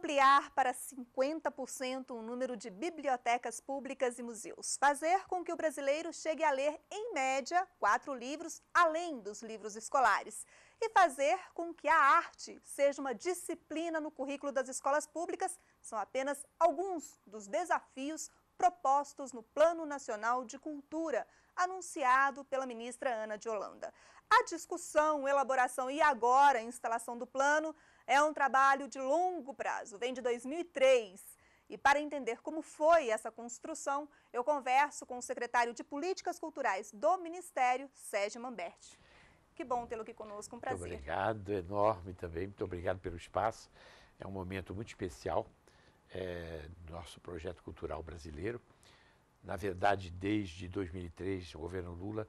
ampliar para 50% o número de bibliotecas públicas e museus, fazer com que o brasileiro chegue a ler, em média, quatro livros além dos livros escolares, e fazer com que a arte seja uma disciplina no currículo das escolas públicas são apenas alguns dos desafios propostos no Plano Nacional de Cultura, anunciado pela ministra Ana de Holanda. A discussão, elaboração e agora a instalação do plano é um trabalho de longo prazo, vem de 2003. E para entender como foi essa construção, eu converso com o secretário de Políticas Culturais do Ministério, Sérgio Mamberti. Que bom tê-lo aqui conosco, um prazer. Muito obrigado, enorme também, muito obrigado pelo espaço. É um momento muito especial é, do nosso projeto cultural brasileiro. Na verdade, desde 2003, o governo Lula,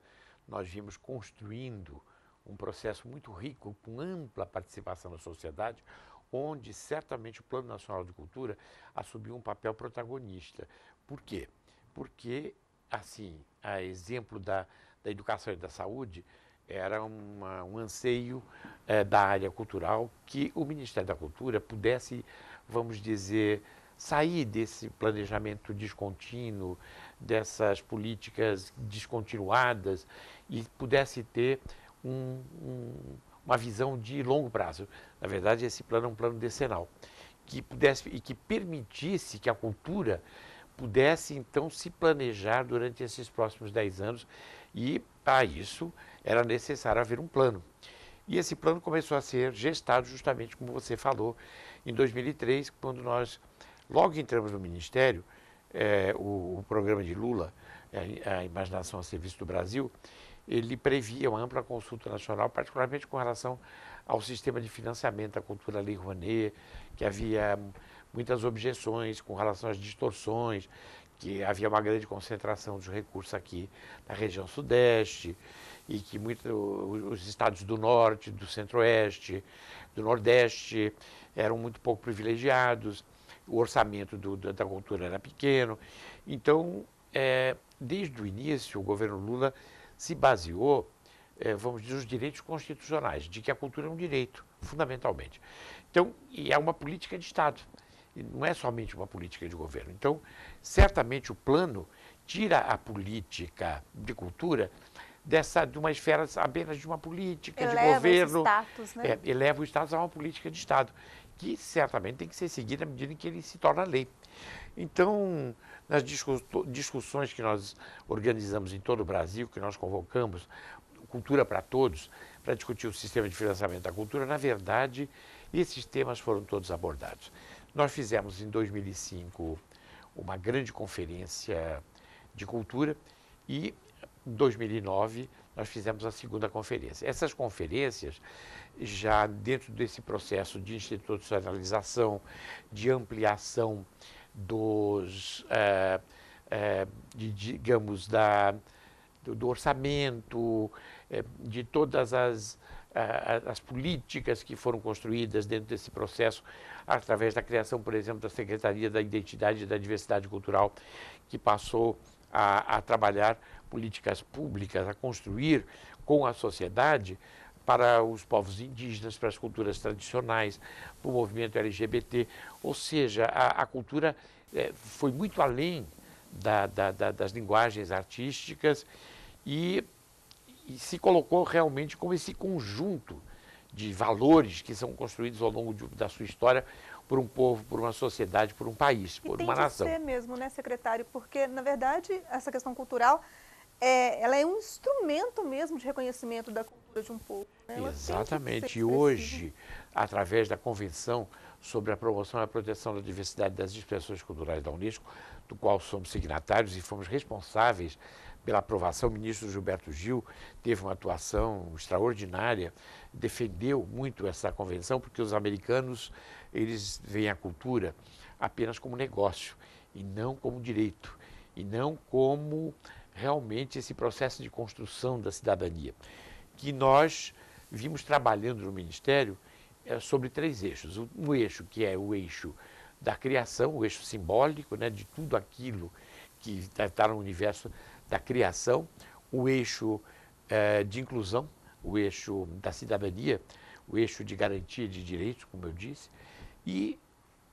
nós vimos construindo um processo muito rico, com ampla participação da sociedade, onde certamente o Plano Nacional de Cultura assumiu um papel protagonista. Por quê? Porque, assim, a exemplo da, da educação e da saúde, era uma, um anseio é, da área cultural que o Ministério da Cultura pudesse, vamos dizer, sair desse planejamento descontínuo, dessas políticas descontinuadas e pudesse ter um, um, uma visão de longo prazo. Na verdade, esse plano é um plano decenal que pudesse e que permitisse que a cultura pudesse então se planejar durante esses próximos 10 anos e para isso era necessário haver um plano. E esse plano começou a ser gestado justamente como você falou em 2003, quando nós logo entramos no ministério, é, o, o, programa de Lula, a, eh, a imaginação a serviço do Brasil, ele previa uma ampla consulta nacional, particularmente com relação ao sistema de financiamento da cultura Lei Rouanet, que havia muitas objeções com relação às distorções, que havia uma grande concentração dos recursos aqui na região sudeste e que muito, os estados do norte, do centro-oeste, do nordeste eram muito pouco privilegiados, o orçamento do, da cultura era pequeno. Então, é, desde o início, o governo Lula se baseou, é, vamos dizer, os direitos constitucionais, de que a cultura é um direito, fundamentalmente. Então, e é uma política de Estado, não é somente uma política de governo. Então, certamente o plano tira a política de cultura dessa de uma esfera apenas de uma política eleva de governo, status, né? é, eleva o status a uma política de Estado, que certamente tem que ser seguida à medida em que ele se torna lei. Então, nas discussões que nós organizamos em todo o Brasil, que nós convocamos, Cultura para Todos, para discutir o sistema de financiamento da cultura, na verdade, esses temas foram todos abordados. Nós fizemos em 2005 uma grande conferência de cultura e em 2009 nós fizemos a segunda conferência. Essas conferências, já dentro desse processo de institucionalização, de ampliação dos, eh, eh, de, digamos, da, do, do orçamento, eh, de todas as, as políticas que foram construídas dentro desse processo, através da criação, por exemplo, da Secretaria da Identidade e da Diversidade Cultural, que passou a, a trabalhar políticas públicas, a construir com a sociedade para os povos indígenas, para as culturas tradicionais, para o movimento LGBT. Ou seja, a, a cultura é, foi muito além da, da, da, das linguagens artísticas e, e se colocou realmente como esse conjunto de valores que são construídos ao longo de, da sua história por um povo, por uma sociedade, por um país, por uma nação. ser mesmo, né, secretário? Porque, na verdade, essa questão cultural, é, ela é um instrumento mesmo de reconhecimento da cultura de um povo. Né? Exatamente. E hoje, através da Convenção sobre a Promoção e a Proteção da Diversidade das Expressões Culturais da Unesco, do qual somos signatários e fomos responsáveis pela aprovação, o ministro Gilberto Gil teve uma atuação extraordinária, defendeu muito essa convenção, porque os americanos, eles veem a cultura apenas como negócio e não como direito, e não como realmente esse processo de construção da cidadania que nós vimos trabalhando no Ministério é, sobre três eixos. Um eixo que é o eixo da criação, o eixo simbólico, né, de tudo aquilo que está tá no universo da criação, o eixo é, de inclusão, o eixo da cidadania, o eixo de garantia de direitos, como eu disse, e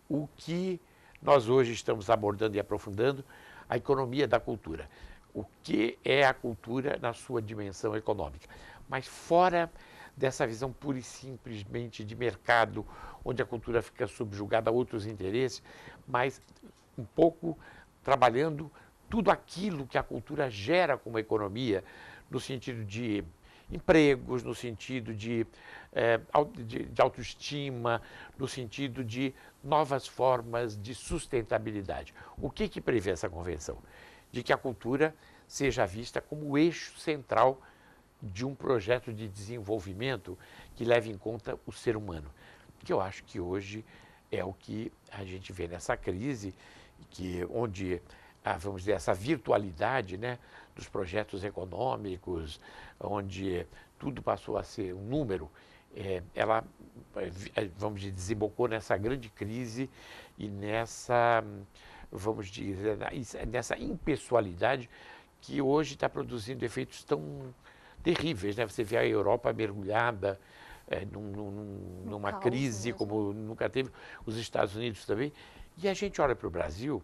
o que nós hoje estamos abordando e aprofundando, a economia da cultura. O que é a cultura na sua dimensão econômica? mas fora dessa visão pura e simplesmente de mercado, onde a cultura fica subjugada a outros interesses, mas um pouco trabalhando tudo aquilo que a cultura gera como economia, no sentido de empregos, no sentido de, eh, de, de, autoestima, no sentido de novas formas de sustentabilidade. O que, que prevê essa convenção? De que a cultura seja vista como o eixo central de um projeto de desenvolvimento que leve em conta o ser humano, que eu acho que hoje é o que a gente vê nessa crise, que onde ah, vamos dizer essa virtualidade, né, dos projetos econômicos, onde tudo passou a ser um número, é, ela é, é, vamos dizer desembocou nessa grande crise e nessa vamos dizer nessa impessoalidade que hoje está produzindo efeitos tão terríveis. Né? Você vê a Europa mergulhada é, num, num, numa crise como nunca teve, os Estados Unidos também. E a gente olha para o Brasil,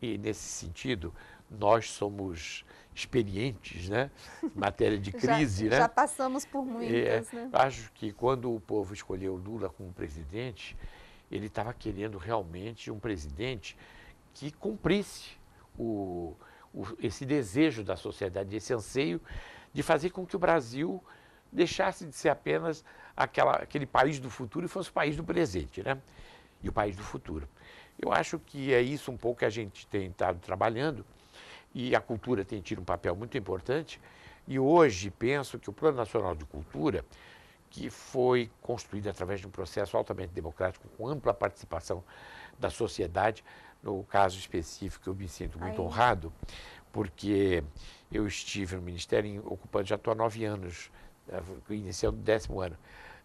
e nesse sentido, nós somos experientes né? em matéria de crise. já, né? já passamos por muitas. É, né? Acho que quando o povo escolheu Lula como presidente, ele estava querendo realmente um presidente que cumprisse o, o, esse desejo da sociedade, esse anseio de fazer com que o Brasil deixasse de ser apenas aquela, aquele país do futuro e fosse o país do presente, né? E o país do futuro. Eu acho que é isso um pouco que a gente tem estado trabalhando e a cultura tem tido um papel muito importante. E hoje penso que o Plano Nacional de Cultura, que foi construído através de um processo altamente democrático, com ampla participação da sociedade, no caso específico eu me sinto muito Aí. honrado, porque eu estive no Ministério ocupando, já estou há nove anos, eh, iniciando o décimo ano.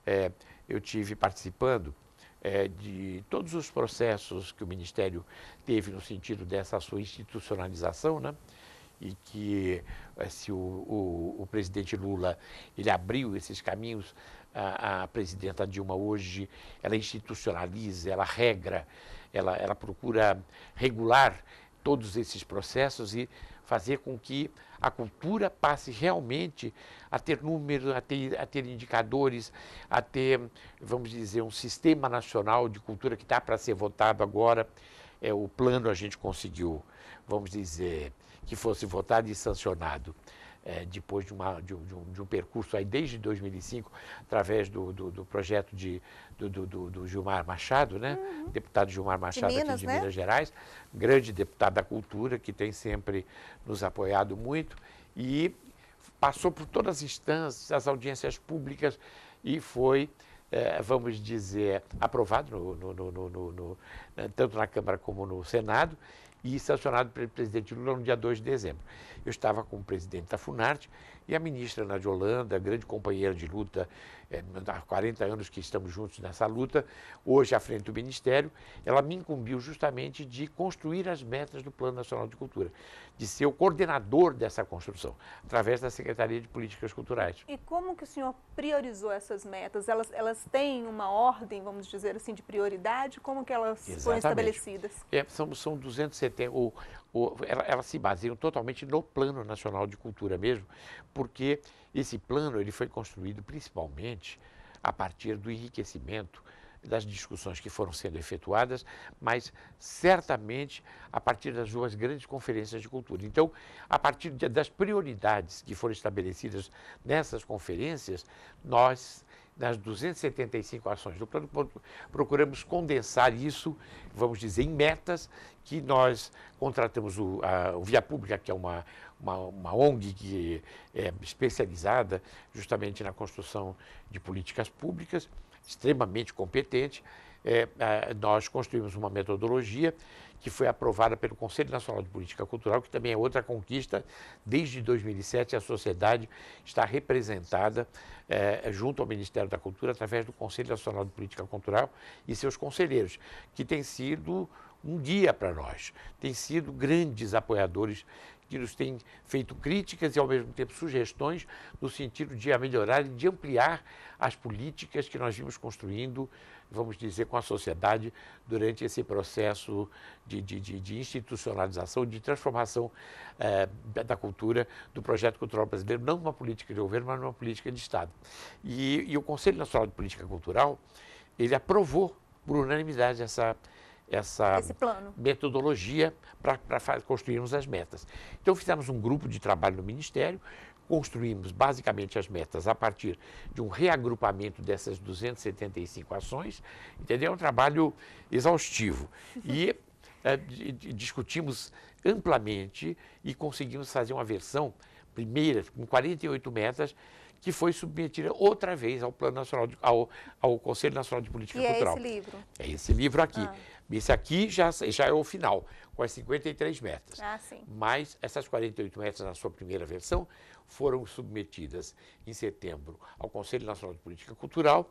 É, eu tive participando é, de todos os processos que o Ministério teve no sentido dessa sua institucionalização, né? e que eh, se o, o, o, presidente Lula ele abriu esses caminhos, a, a, presidenta Dilma hoje ela institucionaliza, ela regra, ela, ela procura regular todos esses processos e fazer com que a cultura passe realmente a ter números, a ter, a ter indicadores, a ter, vamos dizer, um sistema nacional de cultura que está para ser votado agora. É, o plano a gente conseguiu, vamos dizer, que fosse votado e sancionado é, depois de, uma, de, de, um, de, um, percurso aí desde 2005, através do, do, do projeto de, do, do, Gilmar Machado, né? Uhum. deputado Gilmar Machado Minas, aqui de né? Minas Gerais, grande deputado da cultura, que tem sempre nos apoiado muito, e passou por todas as instâncias, as audiências públicas, e foi é, vamos dizer, aprovado no, no, no, tanto na Câmara como no Senado, e sancionado pelo presidente Lula no dia 2 de dezembro. Eu estava com o presidente da Funarte e a ministra Nádia Holanda, grande companheira de luta, é, há 40 anos que estamos juntos nessa luta, hoje à frente do Ministério, ela me incumbiu justamente de construir as metas do Plano Nacional de Cultura, de ser o coordenador dessa construção, através da Secretaria de Políticas Culturais. E como que o senhor priorizou essas metas? Elas, elas têm uma ordem, vamos dizer assim, de prioridade? Como que elas Exatamente. foram estabelecidas? É, são, são 270, elas ela se baseiam totalmente no Plano Nacional de Cultura mesmo, porque esse plano ele foi construído principalmente a partir do enriquecimento das discussões que foram sendo efetuadas, mas certamente a partir das duas grandes conferências de cultura. Então, a partir das prioridades que foram estabelecidas nessas conferências, nós nas 275 ações do plano, procuramos condensar isso, vamos dizer, em metas que nós contratamos o, a, o Via Pública, que é uma, uma, uma, ONG que é, é especializada justamente na construção de políticas públicas, extremamente competente, é, é, nós construímos uma metodologia que foi aprovada pelo Conselho Nacional de Política Cultural, que também é outra conquista. Desde 2007, a sociedade está representada é, junto ao Ministério da Cultura através do Conselho Nacional de Política Cultural e seus conselheiros, que tem sido um guia para nós, tem sido grandes apoiadores que nos têm feito críticas e, ao mesmo tempo, sugestões no sentido de melhorar e de ampliar as políticas que nós vimos construindo vamos dizer, com a sociedade durante esse processo de, de, de, de institucionalização, de transformação eh, da cultura do projeto cultural brasileiro, não numa política de governo, mas numa política de Estado. E, e o Conselho Nacional de Política Cultural, ele aprovou por unanimidade essa, essa metodologia para construirmos as metas. Então fizemos um grupo de trabalho no Ministério, construímos basicamente as metas a partir de um reagrupamento dessas 275 ações, entendeu? É um trabalho exaustivo. E é, discutimos amplamente e conseguimos fazer uma versão primeira, com 48 metas, que foi submetida outra vez ao Plano Nacional de, ao, ao, Conselho Nacional de Política e é Cultural. É esse livro. É esse livro aqui. Ah. Esse aqui já, já é o final com as 53 metas. Ah, sim. Mas essas 48 metas, na sua primeira versão, foram submetidas em setembro ao Conselho Nacional de Política Cultural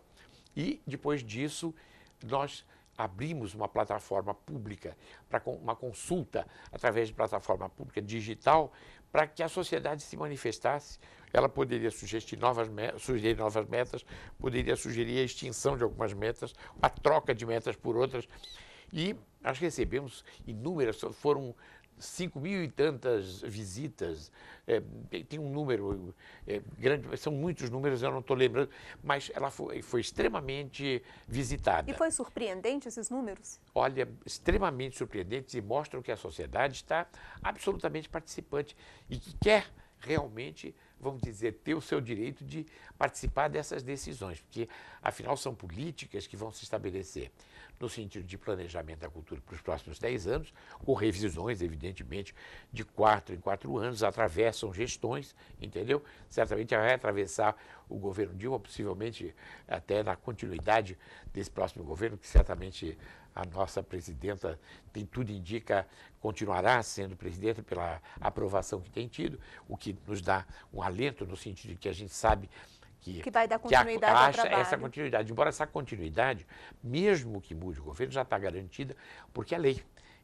e, depois disso, nós abrimos uma plataforma pública para uma consulta através de plataforma pública digital para que a sociedade se manifestasse. Ela poderia sugerir novas, metas, sugerir novas metas, poderia sugerir a extinção de algumas metas, a troca de metas por outras. E nós recebemos inúmeras, foram cinco mil e tantas visitas, é, tem um número é, grande, são muitos números, eu não estou lembrando, mas ela foi, foi, extremamente visitada. E foi surpreendente esses números? Olha, extremamente surpreendentes e mostram que a sociedade está absolutamente participante e que quer realmente vamos dizer, ter o seu direito de participar dessas decisões, porque afinal são políticas que vão se estabelecer no sentido de planejamento da cultura para os próximos 10 anos, com revisões, evidentemente, de quatro em quatro anos, atravessam gestões, entendeu? Certamente vai atravessar o governo Dilma, possivelmente até na continuidade desse próximo governo, que certamente a nossa presidenta tem tudo indica continuará sendo presidenta pela aprovação que tem tido, o que nos dá um alento no sentido de que a gente sabe que, que vai dar continuidade que a, acha essa continuidade. Embora essa continuidade, mesmo que mude o governo, já está garantida porque é lei.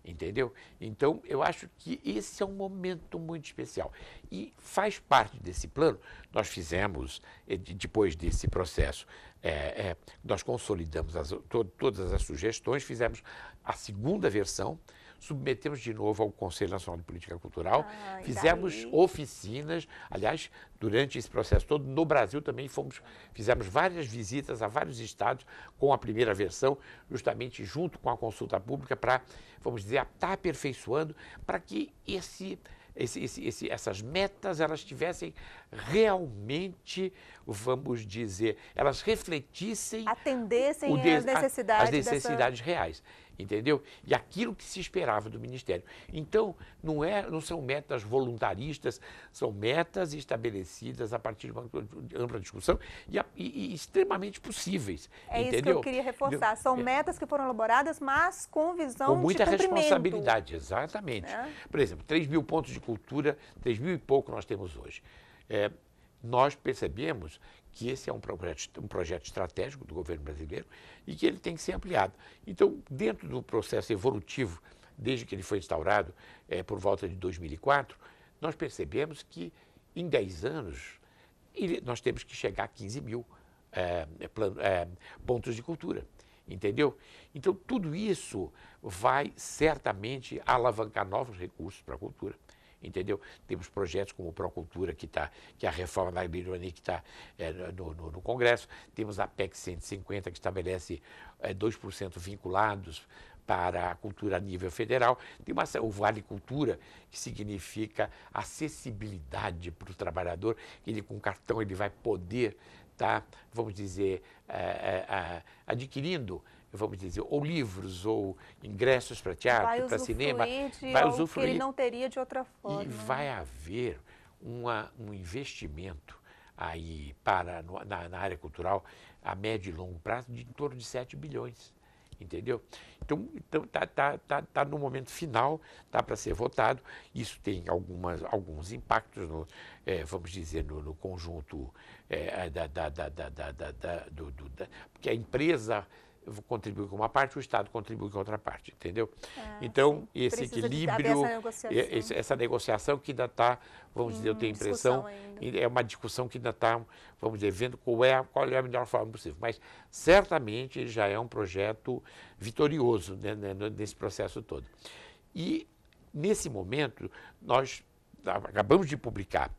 Entendeu? Então, eu acho que esse é um momento muito especial. E faz parte desse plano. Nós fizemos, eh, depois desse processo, é, é, nós consolidamos as, to, todas as sugestões, fizemos a segunda versão, submetemos de novo ao Conselho Nacional de Política Cultural, ah, fizemos oficinas, aliás, durante esse processo todo, no Brasil também fomos, fizemos várias visitas a vários estados com a primeira versão, justamente junto com a consulta pública, para, vamos dizer, estar tá aperfeiçoando, para que esse esse, esse, esse, essas metas elas tivessem realmente, vamos dizer, elas refletissem atendessem as necessidades, a, as necessidades dessa... reais entendeu? E aquilo que se esperava do Ministério. Então, não, é, não são metas voluntaristas, são metas estabelecidas a partir de uma ampla discussão e, e, e extremamente possíveis. É entendeu? isso que eu queria reforçar. São é. metas que foram elaboradas, mas com visão com muita de responsabilidade, exatamente. É. Por exemplo, 3 mil pontos de cultura, 3 mil e pouco nós temos hoje. É, nós percebemos que esse é um projeto, um projeto estratégico do governo brasileiro e que ele tem que ser ampliado. Então, dentro do processo evolutivo, desde que ele foi instaurado é, por volta de 2004, nós percebemos que em 10 anos nós temos que chegar a 15 mil é, eh, plano, é, eh, pontos de cultura. Entendeu? Então, tudo isso vai certamente alavancar novos recursos para a cultura entendeu? Temos projetos como o Procultura, que, está, que é a reforma da Ibironi, que está é, no, no, no, Congresso. Temos a PEC 150, que estabelece é, 2% vinculados para a cultura a nível federal. Tem uma, o Vale Cultura, que significa acessibilidade para o trabalhador, ele com cartão ele vai poder, tá, vamos dizer, é, é, é adquirindo vamos dizer, ou livros ou ingressos para teatro, para cinema, vai usufruir. Que ele não teria de outra forma. E vai haver uma, um investimento aí para na, na, área cultural a médio e longo prazo de em torno de 7 bilhões. Entendeu? Então, então tá, tá, tá, tá no momento final, está para ser votado. Isso tem algumas, alguns impactos, no, é, vamos dizer, no, no conjunto é, da, da, da, da, da, da, do, do, da, porque a empresa contribui com uma parte, o Estado contribui com outra parte, entendeu? É, então, sim. esse Precisa equilíbrio, essa negociação. essa negociação. que ainda está, vamos hum, dizer, eu tenho a hum, impressão, ainda. é uma discussão que ainda está, vamos dizer, vendo qual é, qual é a melhor forma possível. Mas, certamente, ele já é um projeto vitorioso né, né, né, nesse processo todo. E, nesse momento, nós ah, acabamos de publicar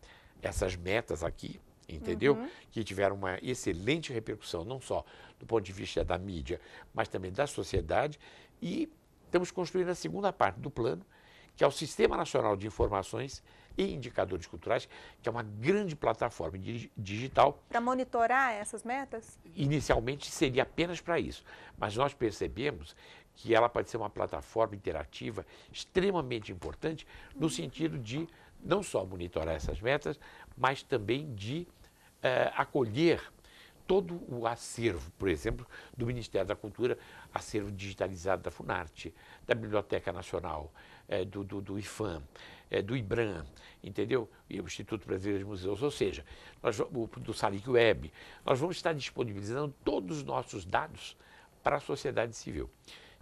essas metas aqui, entendeu? Uhum. Que tiveram uma excelente repercussão, não só do ponto de vista da mídia, mas também da sociedade. E estamos construindo a segunda parte do plano, que é o Sistema Nacional de Informações e Indicadores Culturais, que é uma grande plataforma digital. Para monitorar essas metas? Inicialmente seria apenas para isso, mas nós percebemos que ela pode ser uma plataforma interativa extremamente importante no uhum. sentido de não só monitorar essas metas, mas também de eh, acolher todo o acervo, por exemplo, do Ministério da Cultura, acervo digitalizado da Funarte, da Biblioteca Nacional, eh, do, do, do, IFAM, eh, do IBRAM, entendeu? E o Instituto Brasileiro de Museus, ou seja, nós, o, do Salic Web. Nós vamos estar disponibilizando todos os nossos dados para a sociedade civil.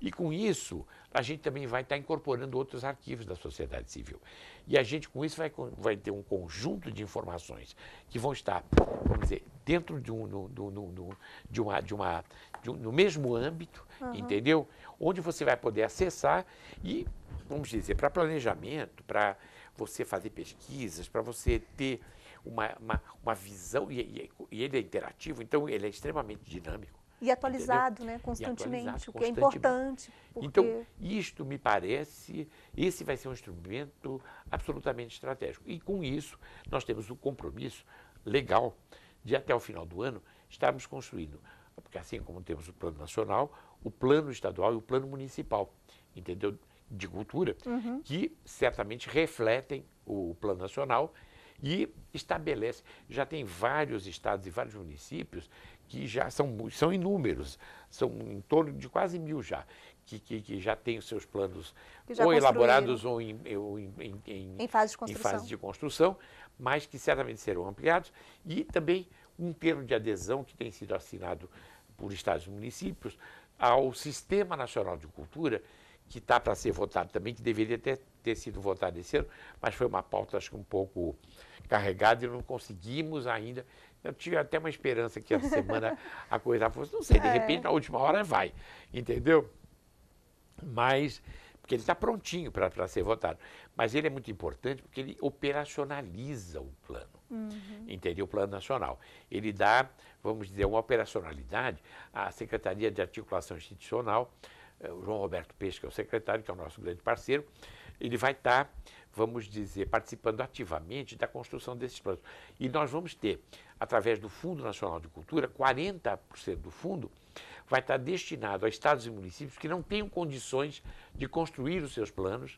E com isso, a gente também vai estar tá incorporando outros arquivos da sociedade civil. E a gente, com isso, vai, vai ter um conjunto de informações que vão estar, vamos dizer, dentro de um, de uma, de uma, de um, no mesmo âmbito, uhum. entendeu? Onde você vai poder acessar e, vamos dizer, para planejamento, para você fazer pesquisas, para você ter uma, uma, uma visão, e, e, e ele é interativo, então ele é extremamente dinâmico. E atualizado, né? Constantemente, atualizado o que é importante. Porque... Então, isto me parece, esse vai ser um instrumento absolutamente estratégico. E com isso, nós temos o um compromisso legal de até o final do ano estarmos construindo, porque assim como temos o plano nacional, o plano estadual e o plano municipal, entendeu? De cultura, uhum. que certamente refletem o plano nacional e estabelece. Já tem vários estados e vários municípios que já são, são inúmeros, são em torno de quase mil já, que, que, que já têm os seus planos ou elaborados ou, em, em, em, em, fase em fase de construção, mas que certamente serão ampliados, e também um termo de adesão que tem sido assinado por estados e municípios ao Sistema Nacional de Cultura, que está para ser votado também, que deveria ter, ter sido votado esse ano, mas foi uma pauta, acho que um pouco carregada e não conseguimos ainda eu tinha até uma esperança que a semana a coisa fosse, não sei, de é. repente na última hora vai, entendeu? Mas, porque ele está prontinho para ser votado. Mas ele é muito importante porque ele operacionaliza o plano, uhum. entendeu? O plano nacional. Ele dá, vamos dizer, uma operacionalidade à Secretaria de Articulação Institucional, eh, o João Roberto Peixe, que é o secretário, que é o nosso grande parceiro, ele vai estar, tá, vamos dizer, participando ativamente da construção desses planos. E nós vamos ter através do Fundo Nacional de Cultura, 40% do fundo vai estar destinado a estados e municípios que não tenham condições de construir os seus planos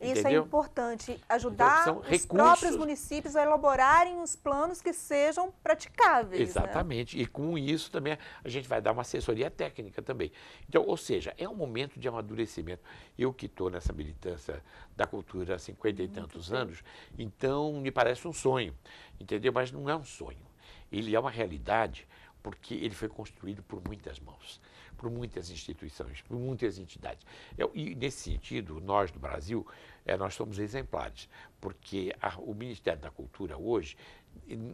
isso é entendeu? é importante, então, ajudar então, os recursos. próprios municípios a elaborarem os planos que sejam praticáveis. Né? Exatamente, né? e com isso também a gente vai dar uma assessoria técnica também. Então, ou seja, é um momento de amadurecimento. Eu que estou nessa militância da cultura há cinquenta e tantos anos, então me parece um sonho, entendeu? Mas não é um sonho, ele é uma realidade porque ele foi construído por muitas mãos por muitas instituições, por muitas entidades. Eu, e, nesse sentido, nós do Brasil, é, nós somos exemplares, porque a, o Ministério da Cultura hoje,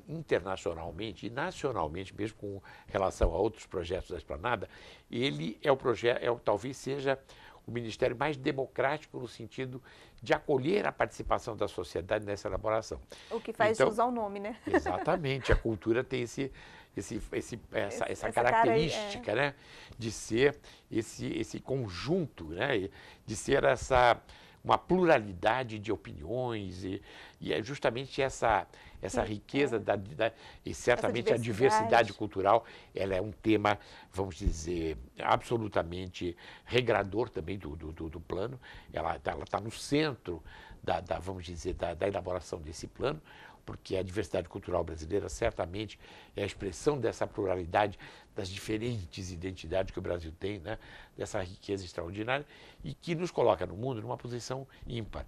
internacionalmente e nacionalmente, mesmo com relação a outros projetos da Esplanada, ele é o projeto, é, o, talvez seja o ministério mais democrático no sentido de acolher a participação da sociedade nessa elaboração. O que faz então, usar o nome, né? Exatamente, a cultura tem esse esse, esse, essa, essa, característica cara é. né, de ser esse, esse conjunto, né, de ser essa uma pluralidade de opiniões e, e é justamente essa, essa riqueza é. da, da, e certamente diversidade. a diversidade cultural ela é um tema vamos dizer absolutamente regrador também do, do, do, do plano ela está tá no centro da, da, vamos dizer da, da elaboração desse plano porque a diversidade cultural brasileira certamente é a expressão dessa pluralidade das diferentes identidades que o Brasil tem, né? dessa riqueza extraordinária e que nos coloca no mundo numa posição ímpar.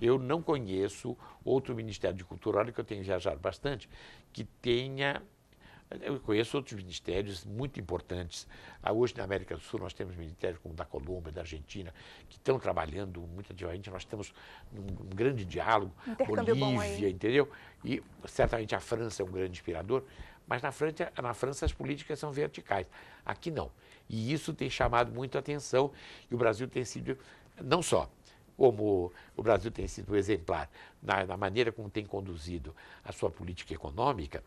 Eu não conheço outro Ministério de Cultura, olha que eu tenho viajado bastante, que tenha eu conheço outros ministérios muito importantes. Ah, hoje na América do Sul nós temos ministérios como da Colômbia, da Argentina, que estão trabalhando muito ativamente. Nós temos um, grande diálogo. Bolívia, entendeu? E certamente a França é um grande inspirador, mas na França, na França as políticas são verticais. Aqui não. E isso tem chamado muito a atenção e o Brasil tem sido, não só como o Brasil tem sido exemplar na, na maneira como tem conduzido a sua política econômica,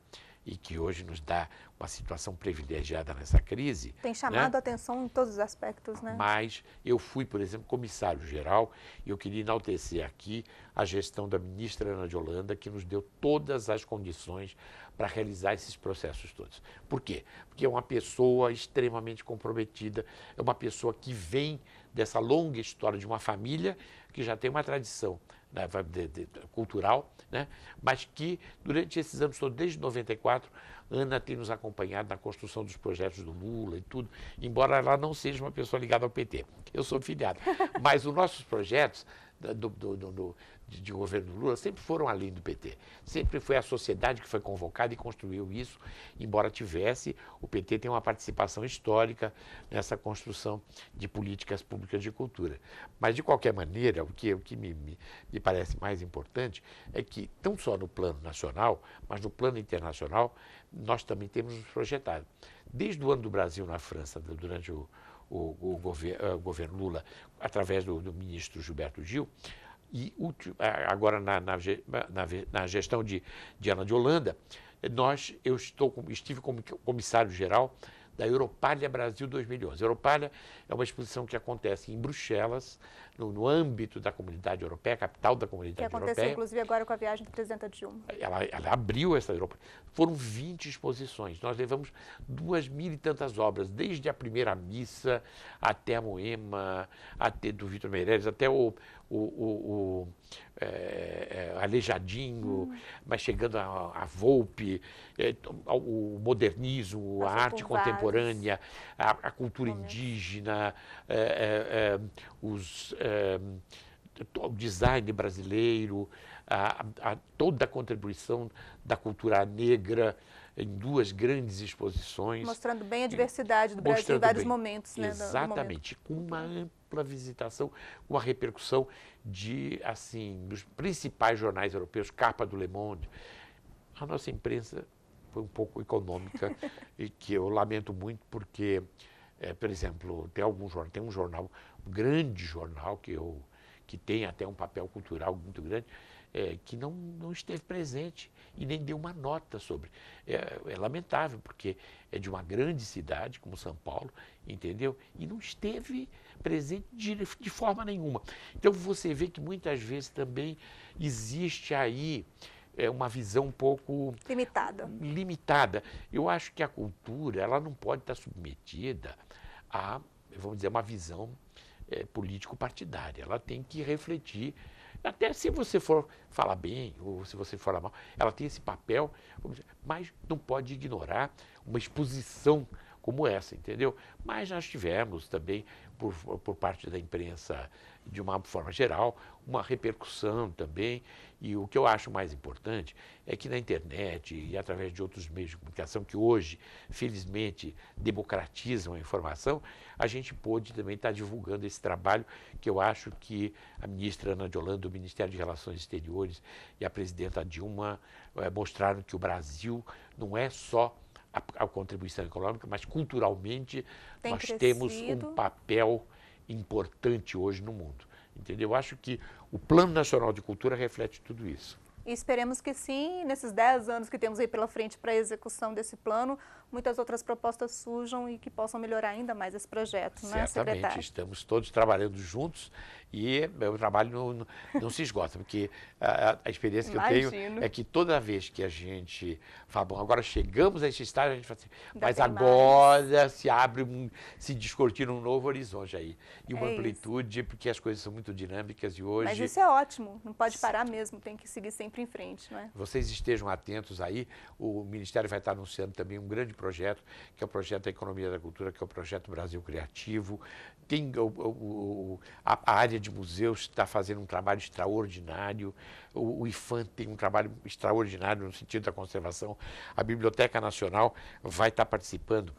e que hoje nos dá uma situação privilegiada nessa crise. Tem né? chamado né? a atenção em todos os aspectos, né? Mas eu fui, por exemplo, comissário-geral e eu queria enaltecer aqui a gestão da ministra Ana de Holanda, que nos deu todas as condições para realizar esses processos todos. Por quê? Porque é uma pessoa extremamente comprometida, é uma pessoa que vem dessa longa história de uma família que já tem uma tradição né, de, de, cultural, né, mas que durante esses anos todos, desde 94, Ana tem nos acompanhado na construção dos projetos do Lula e tudo, embora ela não seja uma pessoa ligada ao PT. Eu sou filiado. Mas os nossos projetos do, do, do, de, de governo Lula sempre foram além do PT. Sempre foi a sociedade que foi convocada e construiu isso, embora tivesse, o PT tem uma participação histórica nessa construção de políticas públicas de cultura. Mas, de qualquer maneira, o que, o que me, me, me parece mais importante é que, não só no plano nacional, mas no plano internacional, nós também temos nos projetado. Desde o ano do Brasil na França, durante o, o, o, governo, o eh, governo Lula, através do, do ministro Gilberto Gil, e último, ah, agora na, na, na, na gestão de, de Ana de Holanda, nós, eu estou, estive como comissário-geral da Europalha Brasil 2011. Europalha é uma exposição que acontece em Bruxelas, no, no, âmbito da comunidade europeia, capital da comunidade europeia. Que aconteceu, europeia. inclusive, agora com a viagem do presidente Dilma. Ela, ela abriu essa Europa. Foram 20 exposições. Nós levamos duas mil e tantas obras, desde a primeira missa até a Moema, até do Vitor Meireles, até o, o, o, o é, é, hum. mas chegando a, a Volpe, é, o modernismo, a arte contemporânea, a, a, cultura indígena, é, é, é, os eh, o design brasileiro, a, a, toda a contribuição da cultura negra em duas grandes exposições. Mostrando bem a diversidade do Brasil em vários bem. momentos. Né, Exatamente, momento. com uma ampla visitação, com a repercussão de, assim, dos principais jornais europeus, capa do Le Monde. A nossa imprensa foi um pouco econômica e que eu lamento muito porque, é, por exemplo, tem, algum, tem um jornal grande jornal que eu que tem até um papel cultural muito grande, é, que não, não esteve presente e nem deu uma nota sobre. É, é, lamentável, porque é de uma grande cidade como São Paulo, entendeu? E não esteve presente de, de forma nenhuma. Então você vê que muitas vezes também existe aí é, uma visão um pouco. Limitada. Limitada. Eu acho que a cultura ela não pode estar submetida a, vamos dizer, uma visão é, político-partidária. Ela tem que refletir, até se você for falar bem ou se você for falar mal, ela tem esse papel, mas não pode ignorar uma exposição como essa, entendeu? Mas nós tivemos também, por, por parte da imprensa, de uma forma geral, uma repercussão também e o que eu acho mais importante é que na internet e através de outros meios de comunicação que hoje, felizmente, democratizam a informação, a gente pôde também estar divulgando esse trabalho que eu acho que a ministra Ana de Holanda, o Ministério de Relações Exteriores e a presidenta Dilma eh, mostraram que o Brasil não é só a, a contribuição econômica, mas culturalmente Tem nós crescido. temos um papel importante hoje no mundo. Entendeu? Eu acho que o Plano Nacional de Cultura reflete tudo isso. E esperemos que sim, nesses 10 anos que temos aí pela frente para a execução desse plano, muitas outras propostas surjam e que possam melhorar ainda mais esse projeto, né, Certamente, né, secretário? estamos todos trabalhando juntos e o trabalho não, não, se esgota, porque a, a experiência que Imagino. eu tenho é que toda vez que a gente fala, bom, agora chegamos a esse estágio, a gente fala assim, Ainda mas agora mais. se abre, um, se discutir um novo horizonte aí. E é uma é amplitude, isso. porque as coisas são muito dinâmicas e hoje... Mas isso é ótimo, não pode parar mesmo, tem que seguir sempre em frente, não é? Vocês estejam atentos aí, o Ministério vai estar anunciando também um grande projeto projeto, que é o projeto da Economia da Cultura, que é o projeto Brasil Criativo. Tem o, o, a, área de museus está fazendo um trabalho extraordinário. O, o IFAM tem um trabalho extraordinário no sentido da conservação. A Biblioteca Nacional vai estar participando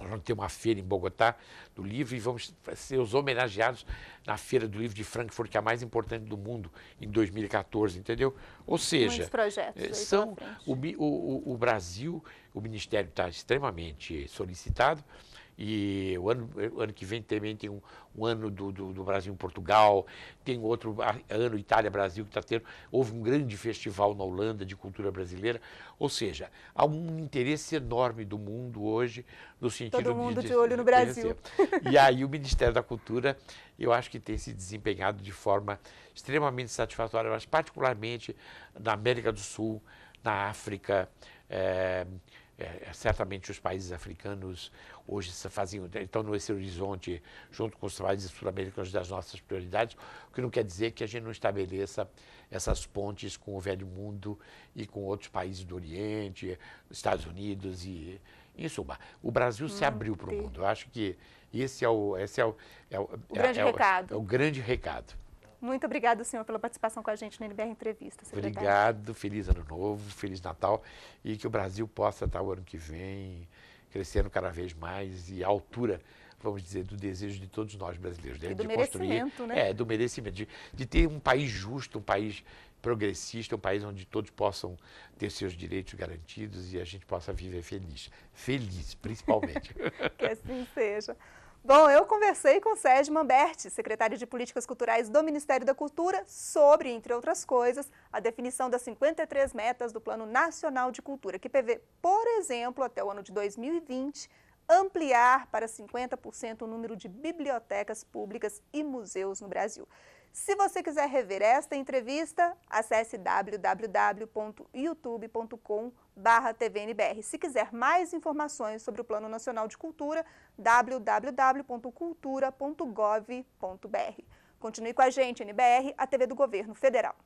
nós vamos ter uma feira em Bogotá do livro e vamos ser os homenageados na Feira do Livro de Frankfurt, que é a mais importante do mundo, em 2014, entendeu? Ou seja, eh, são o, o, o Brasil, o Ministério está extremamente solicitado e o ano, o ano que vem também tem um, um ano do, do, do Brasil-Portugal, tem outro ano Itália-Brasil que está tendo. Houve um grande festival na Holanda de cultura brasileira. Ou seja, há um interesse enorme do mundo hoje no sentido Todo mundo de, de olho no Brasil. E aí o Ministério da Cultura, eu acho que tem se desempenhado de forma extremamente satisfatória, mas particularmente na América do Sul, na África. É, é, é, certamente os países africanos hoje faziam, estão nesse horizonte, junto com os países sul-americanos, das nossas prioridades, o que não quer dizer que a gente não estabeleça essas pontes com o velho mundo e com outros países do Oriente, Estados Unidos e, em suma, o Brasil hum, se abriu para o mundo. Eu acho que esse é o, esse é o, é o, o é, grande é, recado. É o, é o grande recado. Muito obrigado, senhor, pela participação com a gente no NBR Entrevista. Secretário. Obrigado, feliz ano novo, feliz Natal e que o Brasil possa estar o ano que vem crescendo cada vez mais e à altura vamos dizer, do desejo de todos nós brasileiros. Né? E do de merecimento, construir, né? É, do merecimento, de, de, ter um país justo, um país progressista, um país onde todos possam ter seus direitos garantidos e a gente possa viver feliz. Feliz, principalmente. que assim seja. Bom, eu conversei com Sérgio Mamberti, secretário de Políticas Culturais do Ministério da Cultura, sobre, entre outras coisas, a definição das 53 metas do Plano Nacional de Cultura, que prevê, por exemplo, até o ano de 2020, ampliar para 50% o número de bibliotecas públicas e museus no Brasil. Se você quiser rever esta entrevista, acesse www.youtube.com barra tvnbr. Se quiser mais informações sobre o Plano Nacional de Cultura, www.cultura.gov.br. Continue com a gente, NBR, a TV do Governo Federal.